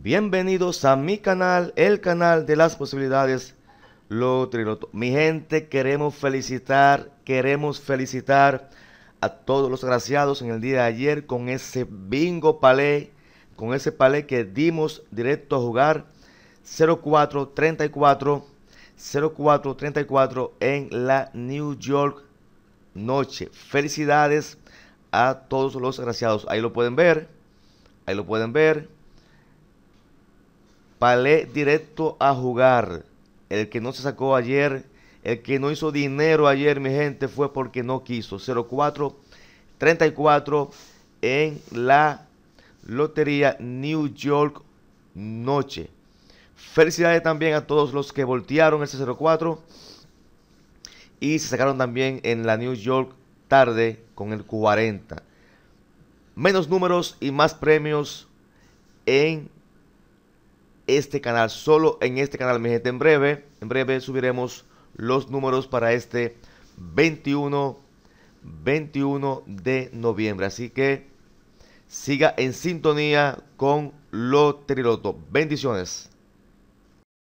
Bienvenidos a mi canal, el canal de las posibilidades lo Mi gente, queremos felicitar, queremos felicitar a todos los agraciados en el día de ayer con ese bingo palé, con ese palé que dimos directo a jugar 0434 0434 en la New York noche. Felicidades a todos los agraciados. Ahí lo pueden ver. Ahí lo pueden ver Palé directo a jugar. El que no se sacó ayer, el que no hizo dinero ayer, mi gente, fue porque no quiso. 04-34 en la Lotería New York Noche. Felicidades también a todos los que voltearon ese 04 y se sacaron también en la New York tarde con el 40. Menos números y más premios en este canal, solo en este canal, mi gente. En breve, en breve subiremos los números para este 21, 21 de noviembre. Así que siga en sintonía con Loteriloto. Bendiciones.